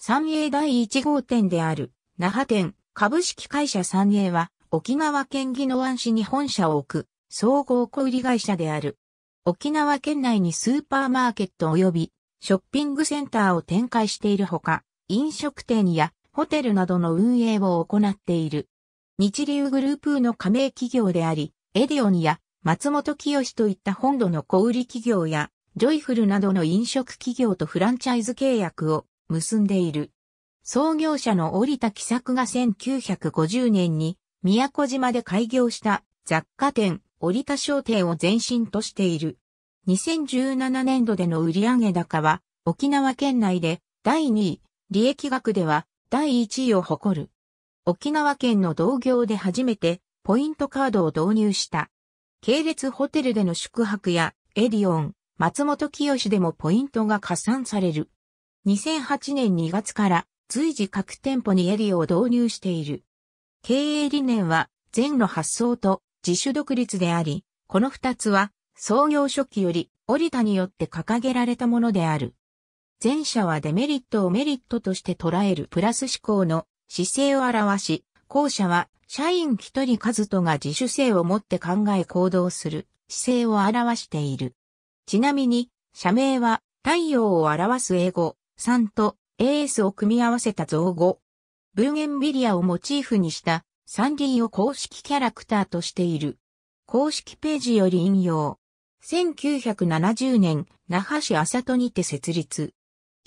三栄第1号店である、那覇店、株式会社三栄は、沖縄県宜野湾市に本社を置く、総合小売会社である。沖縄県内にスーパーマーケット及び、ショッピングセンターを展開しているほか、飲食店やホテルなどの運営を行っている。日流グループの加盟企業であり、エディオンや松本清といった本土の小売企業や、ジョイフルなどの飲食企業とフランチャイズ契約を結んでいる。創業者の折田喜作が1950年に宮古島で開業した雑貨店折田商店を前身としている。2017年度での売上高は沖縄県内で第2位、利益額では第1位を誇る。沖縄県の同業で初めてポイントカードを導入した。系列ホテルでの宿泊やエディオン、松本清でもポイントが加算される。2008年2月から随時各店舗にエリオを導入している。経営理念は全の発想と自主独立であり、この二つは創業初期より折田によって掲げられたものである。前者はデメリットをメリットとして捉えるプラス思考の姿勢を表し、後者は社員一人数とが自主性を持って考え行動する姿勢を表している。ちなみに、社名は太陽を表す英語、3と AS を組み合わせた造語。ブーゲンビリアをモチーフにしたサンディを公式キャラクターとしている。公式ページより引用。1970年、那覇市麻戸にて設立。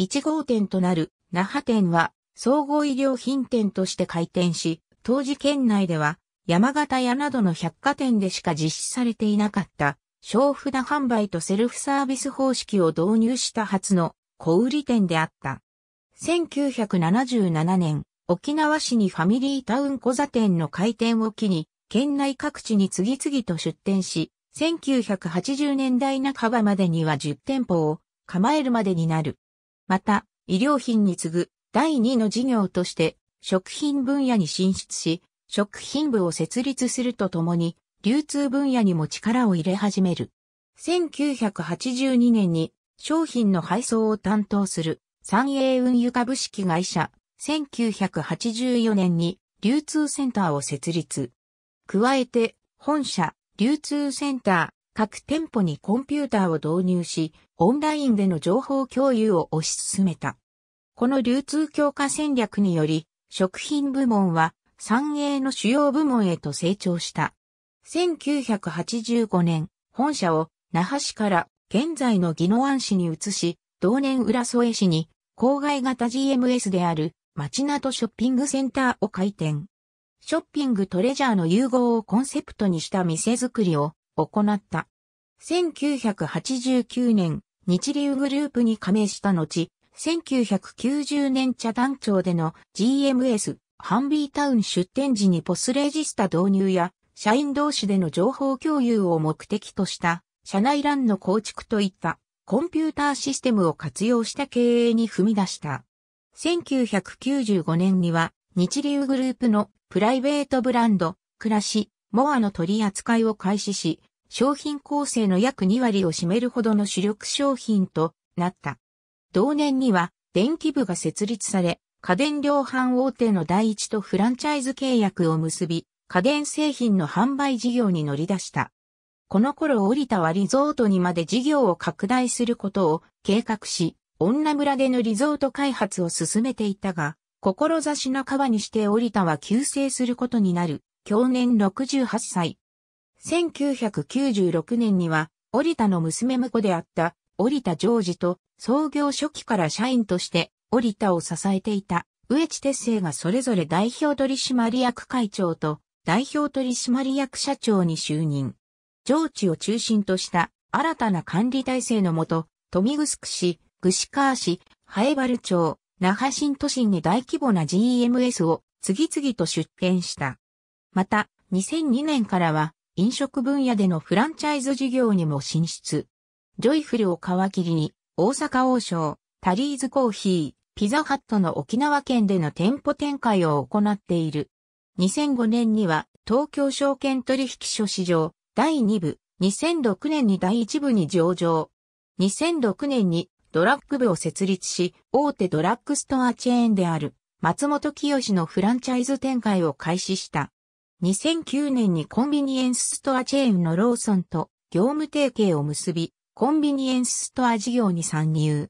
1号店となる那覇店は総合医療品店として開店し、当時県内では山形屋などの百貨店でしか実施されていなかった、小札販売とセルフサービス方式を導入した初の小売店であった。1977年、沖縄市にファミリータウン小座店の開店を機に、県内各地に次々と出店し、1980年代半ばまでには10店舗を構えるまでになる。また、医療品に次ぐ第2の事業として食品分野に進出し、食品部を設立するとともに、流通分野にも力を入れ始める。1982年に商品の配送を担当する三栄運輸株式会社、1984年に流通センターを設立。加えて、本社、流通センター、各店舗にコンピューターを導入し、オンラインでの情報共有を推し進めた。この流通強化戦略により、食品部門は三栄の主要部門へと成長した。1985年、本社を那覇市から現在の宜野湾市に移し、同年浦添市に、郊外型 GMS である、町などショッピングセンターを開店。ショッピングとレジャーの融合をコンセプトにした店づくりを行った。1989年、日流グループに加盟した後、1990年茶団町での GMS、ハンビータウン出店時にポスレジスタ導入や、社員同士での情報共有を目的とした社内欄の構築といったコンピューターシステムを活用した経営に踏み出した。1995年には日流グループのプライベートブランド、暮らし、モアの取り扱いを開始し、商品構成の約2割を占めるほどの主力商品となった。同年には電気部が設立され、家電量販大手の第一とフランチャイズ契約を結び、家電製品の販売事業に乗り出した。この頃降りたはリゾートにまで事業を拡大することを計画し、女村でのリゾート開発を進めていたが、志半ばにして降りたは急世することになる、享年68歳。1996年には、折田の娘婿であった、折田ジョージと、創業初期から社員として、折田を支えていた、植地哲星がそれぞれ代表取締役会長と、代表取締役社長に就任。上地を中心とした新たな管理体制のもと、富見城市、串川市、早原町、那覇新都心に大規模な GMS を次々と出展した。また、2002年からは飲食分野でのフランチャイズ事業にも進出。ジョイフルを皮切りに、大阪王将、タリーズコーヒー、ピザハットの沖縄県での店舗展開を行っている。2005年には東京証券取引所市場、第2部、2006年に第1部に上場。2006年にドラッグ部を設立し、大手ドラッグストアチェーンである松本清のフランチャイズ展開を開始した。2009年にコンビニエンスストアチェーンのローソンと業務提携を結び、コンビニエンスストア事業に参入。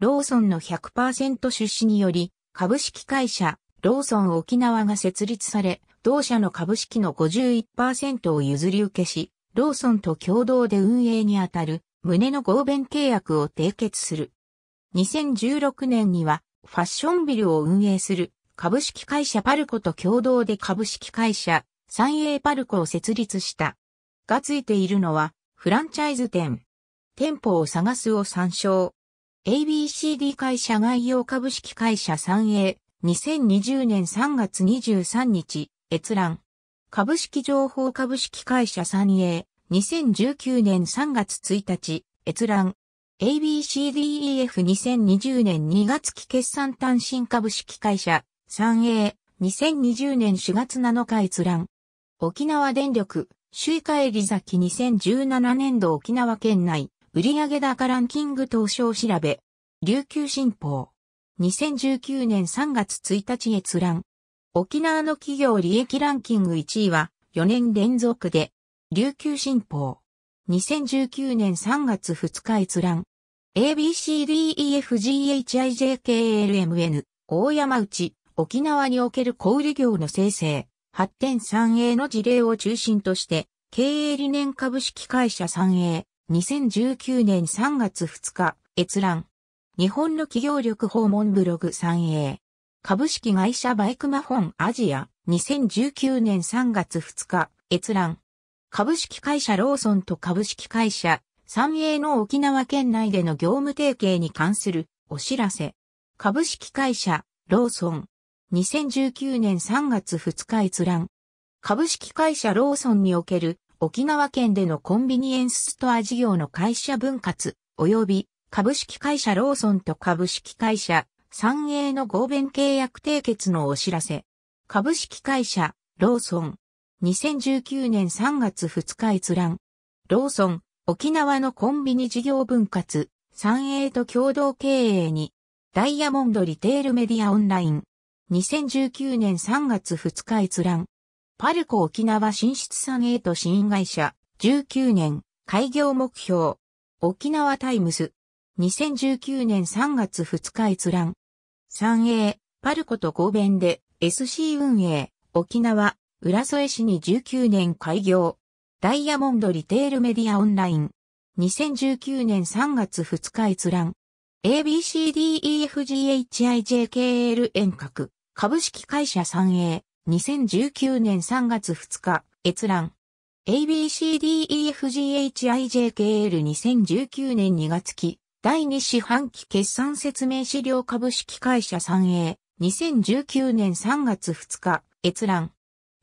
ローソンの100%出資により、株式会社、ローソン沖縄が設立され、同社の株式の51%を譲り受けし、ローソンと共同で運営にあたる旨の合弁契約を締結する。2016年にはファッションビルを運営する株式会社パルコと共同で株式会社三栄パルコを設立した。がついているのはフランチャイズ店。店舗を探すを参照。ABCD 会社外用株式会社三栄2020年3月23日閲覧。株式情報株式会社 3A、2019年3月1日、閲覧。ABCDEF2020 年2月期決算単身株式会社 3A、2020年4月7日閲覧。沖縄電力、周回返り先2017年度沖縄県内、売上高ランキング当初調べ。琉球新報。2019年3月1日閲覧。沖縄の企業利益ランキング1位は4年連続で、琉球新報。2019年3月2日閲覧。ABCDEFGHIJKLMN、大山内、沖縄における小売業の生成、発展3 a の事例を中心として、経営理念株式会社 3A、2019年3月2日、閲覧。日本の企業力訪問ブログ 3A。株式会社バイクマフォンアジア、2019年3月2日、閲覧。株式会社ローソンと株式会社、三栄の沖縄県内での業務提携に関するお知らせ。株式会社、ローソン。2019年3月2日閲覧。株式会社ローソンにおける沖縄県でのコンビニエンスストア事業の会社分割及び株式会社ローソンと株式会社三栄の合弁契約締結のお知らせ。株式会社、ローソン。2019年3月2日閲覧。ローソン、沖縄のコンビニ事業分割、三栄と共同経営に、ダイヤモンドリテールメディアオンライン。2019年3月2日閲覧。パルコ沖縄進出三栄と新会社、19年、開業目標。沖縄タイムズ。2019年3月2日閲覧。三栄、パルコと合弁で SC 運営、沖縄、浦添市に19年開業。ダイヤモンドリテールメディアオンライン。2019年3月2日閲覧。ABCDEFGHIJKL 遠隔。株式会社三栄。2019年3月2日閲覧。ABCDEFGHIJKL2019 年2月期。第2四半期決算説明資料株式会社 3A、2019年3月2日、閲覧。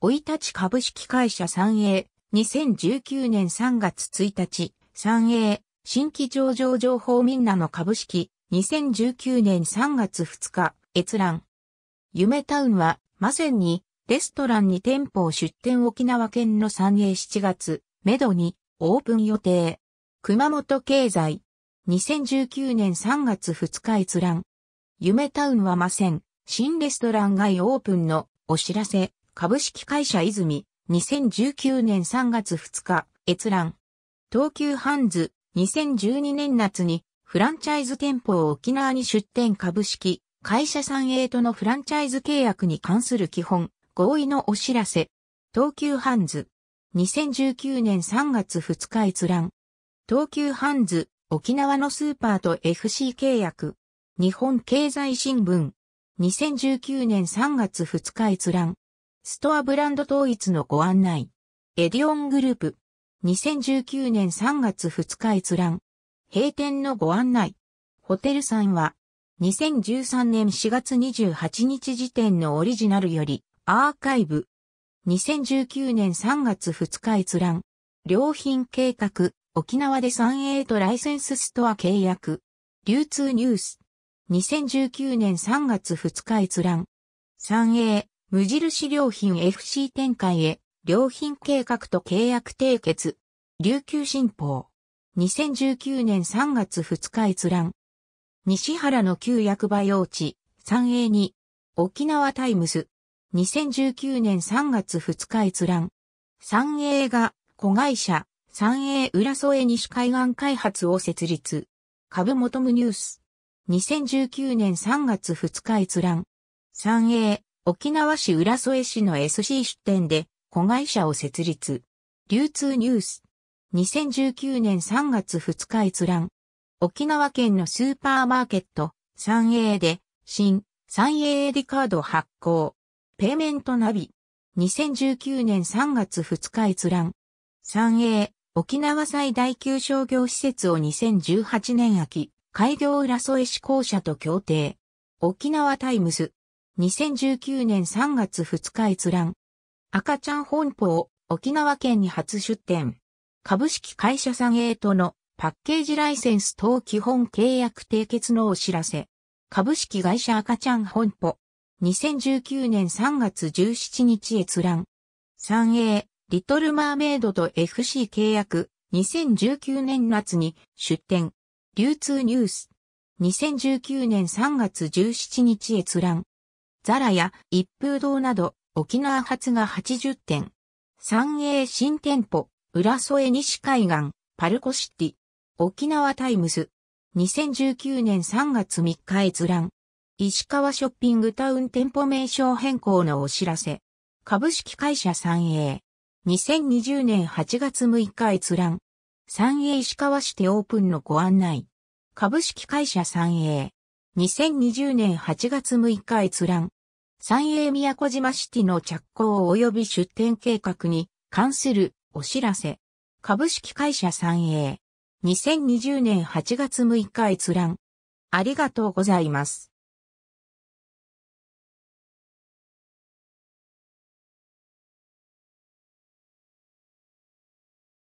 追い立ち株式会社 3A、2019年3月1日、3A、新規上場情報みんなの株式、2019年3月2日、閲覧。夢タウンは、まさに、レストランに店舗を出店沖縄県の 3A7 月、めどに、オープン予定。熊本経済。2019年3月2日閲覧。夢タウンはません。新レストラン街オープンのお知らせ。株式会社泉。2019年3月2日閲覧。東急ハンズ。2012年夏にフランチャイズ店舗を沖縄に出店株式会社さんへとのフランチャイズ契約に関する基本合意のお知らせ。東急ハンズ。2019年3月2日閲覧。東急ハンズ。沖縄のスーパーと FC 契約。日本経済新聞。2019年3月2日閲覧。ストアブランド統一のご案内。エディオングループ。2019年3月2日閲覧。閉店のご案内。ホテルさんは、2013年4月28日時点のオリジナルより、アーカイブ。2019年3月2日閲覧。良品計画、沖縄で三 a とライセンスストア契約。流通ニュース。2019年3月2日閲覧。三 a 無印良品 FC 展開へ、良品計画と契約締結。琉球新報。2019年3月2日閲覧。西原の旧役場用地、三 a に、沖縄タイムス。2019年3月2日閲覧。三 a が、子会社、三栄浦添西海岸開発を設立。株元ムニュース。2019年3月2日閲覧。三栄、沖縄市浦添市の SC 出店で子会社を設立。流通ニュース。2019年3月2日閲覧。沖縄県のスーパーマーケット、三栄で、新、三栄エディカード発行。ペイメントナビ。2019年3月2日閲覧。三栄、沖縄最大級商業施設を2018年秋、開業浦添市公社と協定。沖縄タイムズ。2019年3月2日閲覧。赤ちゃん本舗を沖縄県に初出店。株式会社さんへとのパッケージライセンス等基本契約締結のお知らせ。株式会社赤ちゃん本舗。2019年3月17日閲覧。3A、リトル・マーメイドと FC 契約、2019年夏に出展。流通ニュース。2019年3月17日閲覧。ザラや一風堂など沖縄発が80点。三栄新店舗、浦添西海岸、パルコシティ。沖縄タイムズ。2019年3月3日閲覧。石川ショッピングタウン店舗名称変更のお知らせ。株式会社三栄。2020年8月6日閲覧。三栄石川市手オープンのご案内。株式会社三栄。2020年8月6日閲覧。三栄宮古島シティの着工及び出店計画に関するお知らせ。株式会社三栄。2020年8月6日閲覧。ありがとうございます。